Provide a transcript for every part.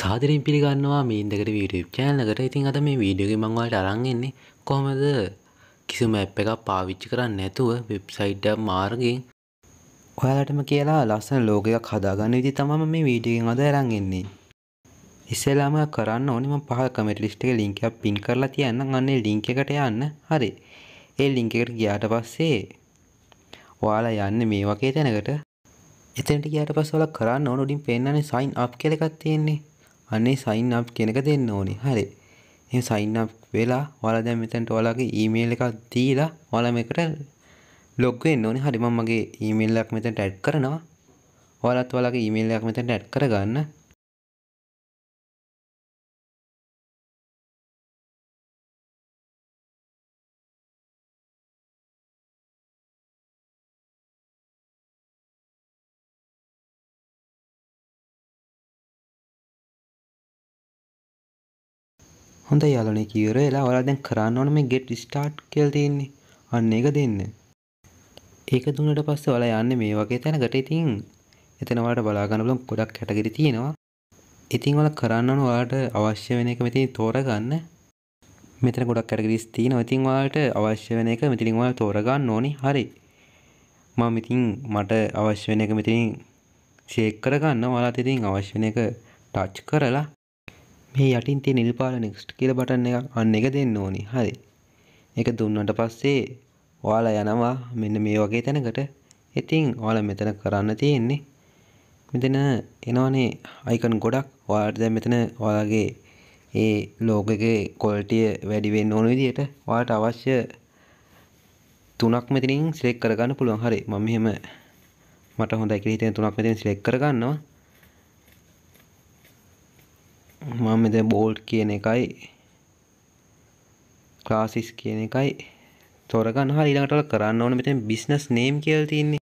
සාදරෙන් පිළිගන්නවා මීන්දකට වීඩියප් චෑල්ලකට ඉතින් අද මේ වීඩියෝගේ මංවලට අරන්ගෙන්නේ කොහමද කිසිම ඇප් එකක් පාවිච්චි කරන්න නැතුව වෙබ්සයිට් මාර්ගෙන් ඔයාලටම කියලා ලස්සන ලෝකයක් හදාගන්න විදි තමම මේ වීඩියගෙන් අද අරන්ගෙන්නේ ඉස්සෙලාම කරන්න ඕනිම පහල් කමට ලිස්ට් එක ලිංක එකක් පින් කරලා තියන්න අන්නේ ලිංක එකට යන්න හරි ඒ ලිංක එකට ගියාට පස්සේ ඔයාලා යන්න මේ වගේ තැනකට එතනට ගියාට පස්සේ ඔයාලා කරන්න ඕන උඩින් පෙන්නන්නේ sign up කියලා එකක් තියෙන්නේ. අනේ sign up කියන එක දෙන්න ඕනේ. හරි. එහෙනම් sign up වෙලා ඔයාලා දැන් මෙතනට ඔයාලගේ email එකක් දීලා ඔයාලා මේකට log වෙන්න ඕනේ. හරි මම මගේ email එකක් මෙතනට add කරනවා. ඔයාලත් ඔයාලගේ email එකක් මෙතනට add කරගන්න. හොඳ යාලනේ කියර එලා ඔලා දැන් කරන්න ඕන මේ ගෙට් ස්ටාර්ට් කියල් තියෙන්නේ අන්න එක දෙන්න ඒක දුන්නට පස්සේ ඔලා යන්න මේ වගේ තැනකට ඉතින් එතනවාට බලාගන්න බලම් ගොඩක් කැටගරි තියෙනවා ඉතින් ඔල කරන්න ඕන ඔයාට අවශ්‍ය වෙන එක මෙතින් තෝරගන්න මෙතන ගොඩක් කැටගරිස් තියෙනවා ඉතින් ඔයාලට අවශ්‍ය වෙන එක මෙතනින් ඔයාලා තෝරගන්න ඕනි හරි මම ඉතින් මට අවශ්‍ය වෙන එක මෙතනින් ෂේක් කරගන්න ඔයාලට ඉතින් අවශ්‍ය වෙන එක ටච් කරලා මේ යටින් තියෙන නිල්පාල නෙක්ස්ට් කියලා බටන් එකක් අන්න එක දෙන්න ඕනි. හරි. ඒක දුන්නට පස්සේ ඔයාලා යනවා මෙන්න මේ වගේ තැනකට. ඉතින් ඔයාලා මෙතන කරන්න තියෙන්නේ මෙතන එනවනේ අයිකන් ගොඩක් ඔයාලට දැන් මෙතන ඔයාලගේ ඒ ලෝගෝ එකේ ක්වොලිටිය වැඩි වෙන්න ඕන විදිහට ඔයාලට අවශ්‍ය තුනක් මෙතනින් සිලෙක්ට් කරගන්න පුළුවන්. හරි. මම මෙහෙම මට හොඳයි කියලා හිතෙන තුනක් මෙතනින් සිලෙක්ට් කරගන්නවා. මම මෙතන බෝල්ට් කියන එකයි ක්ලාසිස් කියන එකයි තොරගන්න හරි ඊළඟට කරන්න ඕනේ මෙතන බිස්නස් නේම් කියලා තියෙන්නේ.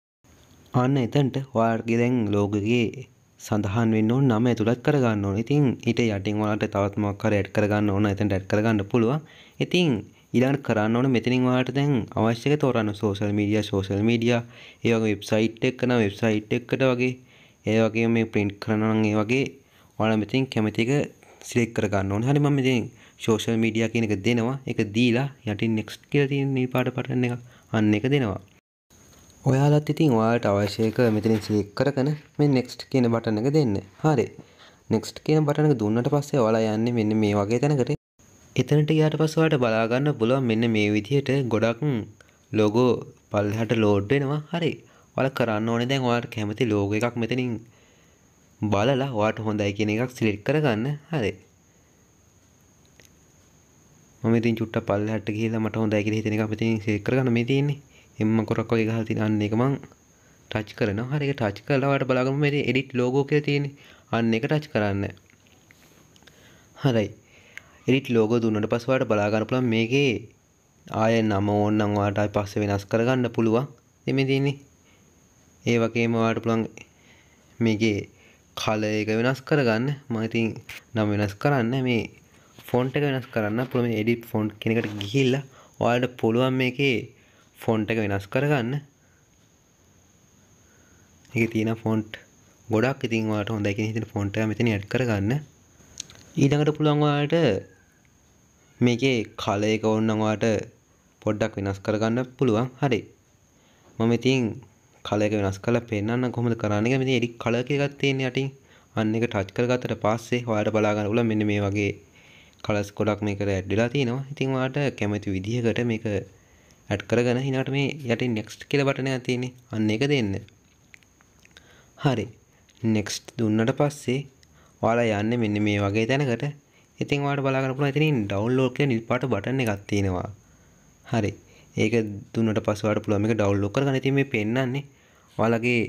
අන්න එතනට ඔයාලගේ දැන් ලෝගෝගේ සඳහන් වෙන්න ඕන නම ඇතුළත් කරගන්න ඕන. ඉතින් ඊට යටින් ඔයාලට තවත් මොකක් හරි ඇඩ් කරගන්න ඕන. එතනට ඇඩ් කරගන්න පුළුවන්. ඉතින් ඊළඟට කරන්න ඕන මෙතනින් ඔයාලට දැන් අවශ්‍යක තෝරන්න සෝෂල් මීඩියා සෝෂල් මීඩියා ඒ වගේ වෙබ්සයිට් එකක නම් වෙබ්සයිට් එකකට වගේ ඒ වගේම මේ print කරනවා නම් ඒ වගේ ඔයාලා මෙතෙන් කැමති එක සිලෙක් කරගන්න ඕනේ. හරි මම ඉතින් සෝෂල් මීඩියා කියන එක දෙනවා. ඒක දීලා යටින් නෙක්ස්ට් කියලා තියෙන නිපාඩ පටන් එකක් අන්න එක දෙනවා. ඔයාලත් ඉතින් ඔයාලට අවශ්‍ය එක මෙතනින් සිලෙක් කරගෙන මේ නෙක්ස්ට් කියන බටන් එක දෙන්න. හරි. නෙක්ස්ට් කියන බටන් එක දුන්නට පස්සේ ඔයාලා යන්නේ මෙන්න මේ වගේ තැනකට. එතනට ගියාට පස්සේ ඔයාලට බලා ගන්න පුළුවන් මෙන්න මේ විදිහට ගොඩක් ලෝගෝ පල්ලෙහාට ලෝඩ් වෙනවා. හරි. ඔයාලා කරන්න ඕනේ දැන් ඔයාලට කැමති ලෝගෝ එකක් මෙතනින් බලලා වාට හොඳයි කියන එකක් සිලෙට් කරගන්න හරි මම ඉතින් චුට්ටක් පල්ලෙහාට ගිහලා මට හොඳයි කියලා හිතෙන එක අපිට සිලෙක්ට් කරගන්න මේ තියෙන්නේ එම්ම කොරක් වගේ ගහලා තියෙන අන්න එක මං ටච් කරනවා හරි ඒක ටච් කරලා වාට බලාගමු මේ එඩිට් ලෝගෝ කියලා තියෙන්නේ අන්න එක ටච් කරන්න හරයි එඩිට් ලෝගෝ දුන්නට පස්සේ වාට බලා ගන්න පුළුවන් මේකේ ආය නම ඕන්නම් වාට පස්සේ වෙනස් කරගන්න පුළුවන් එමේ තියෙන්නේ ඒ වගේම වාට පුළුවන් මේකේ කල එක වෙනස් කරගන්න මඉතින් නම් වෙනස් කරන්න මේ ෆොන්ට එක වෙනස් කරන්න පුළම එඩිට් ෆොන්් කෙනෙකට ගිහිල්ල ඔයාට පුළුවන් මේක ෆොන්ට එක වෙනස් කරගන්න එක තියෙන ෆොන්ට් ගොඩක් ඉතින්වාට හොඳයි හිට ෆොන්ට මෙතන ඇඩ් කරගන්න ඊළඟට පුළුවන්වාට මේකේ කලයක ඔන්නවාට පොඩ්ඩක් වෙනස් කරගන්න පුළුවන් හරි මම ඉතින් කලයක වෙනස් කළ පෙන්න්න කොහොම කරන්න මෙති එඩි කලකගත් තියෙන්නේ යටින් අන්න එක ටච් කරගතට පස්සේ හොයාට බලාගන්න උල මෙන්න මේ වගේ කලස් කොඩක් මේකට ඇඩ්ඩලා තියෙනවා ඉතින් වාට කැමති විදිහකට මේක ඇඩ් කරගෙන හිනාට මේ යටින් නෙක්ස්ට් කියල බටන තියෙන්නේ අන්න එක දෙන්න හරි නෙක්ස්ට් දුන්නට පස්සේ වාලා යන්න මෙන්න මේ වගේ තැනකට ඉතින් වාට බලාගන්න පුළුවන් ඉතින් ඩවුන්ලෝඩ් කියලා නිල් පාට බටන් එකක් තියෙනවා හරි ඒක දුන්නට පස්සේ වාට පුළුවන් මේක ඩවුන්ලෝඩ් කරගන්න ඉතින් මේ පෙන්වන්නේ ඔයාලගේ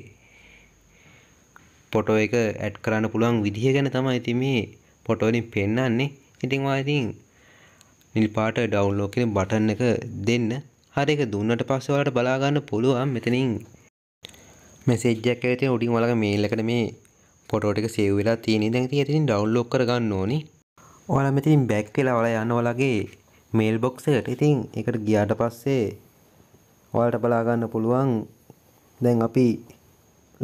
පොටෝ එක ඇඩ් කරන්න පුළුවන් විදිහ ගැන තමයි ඉතින් මේ ෆොටෝ වලින් පෙන්වන්නේ. ඉතින් ඔයා ඉතින් නිල් පාට ඩවුන්ලෝඩ් කරන බටන් එක දෙන්න. හරි ඒක දුන්නට පස්සේ ඔයාලට බලා ගන්න පුළුවන් මෙතනින් මැසේජ් එකක් ඇවිත් තියෙන උඩින් ඔයාලගේ මේල් එකට මේ ෆොටෝ ටික සේව් වෙලා තියෙන. දැන් ඉතින් එතනින් ඩවුන්ලෝඩ් කරගන්න ඕනි. ඔයාලා මෙතනින් බෑක් වෙලා ඔයාලා යන්න ඔයාලගේ මේල් බොක්ස් එකට. ඉතින් ඒකට ගියාට පස්සේ ඔයාලට බලා ගන්න පුළුවන් දැන් අපි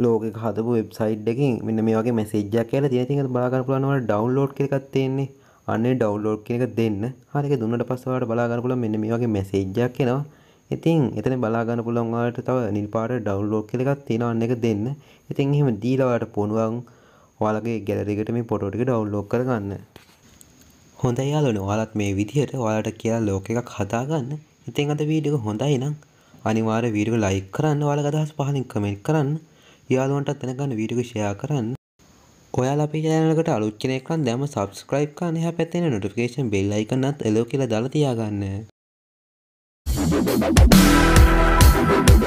ලෝක හදපු වෙබ්සයිට් එකින් මෙන්න මේ වගේ මැසේජ්ජයක් කියලා තියෙන ඉතින් බලා ගන්න පුළුවන් ඔයාලා ඩවුන්ලෝඩ් කියලා එකක් තියෙන්නේ අනේ ඩවුන්ලෝඩ් කියන එක දෙන්න හරි ඒක දුන්නට පස්සේ ඔයාලට බලා ගන්න පුළුවන් මෙන්න මේ වගේ මැසේජ්ජයක් එනවා ඉතින් එතන බලා ගන්න පුළුවන් ඔයාලට තව නිල් පාට ඩවුන්ලෝඩ් කියලා එකක් තියෙනවා අන්න එක දෙන්න ඉතින් එහෙම දීලා ඔයාලට පොණුවන් ඔයාලගේ ගැලරි එකට මේ ෆොටෝ ටික ඩවුන්ලෝඩ් කරගන්න හොඳ යාලන ඔයාලත් මේ විදිහට ඔයාලට කියලා ලෝක එකක් හදාගන්න ඉතින් අද වීඩියෝ හොඳයි නම් අනිවාර වීඩියෝ ලයික් කරන්න ඔයාලගේ අදහස් පහලින් කමෙන්ට් කරන්න යාළුවන්ටත් දැනගන්න වීඩියෝ ෂෙයා කරන්න ඔයාලා අපේ channel එකට අලුත් කෙනෙක් නම් දැන්ම subscribe කරන්න එහා පැත්තේ එන notification bell icon එකත් එලෝ කියලා දාලා තියාගන්න Thank you.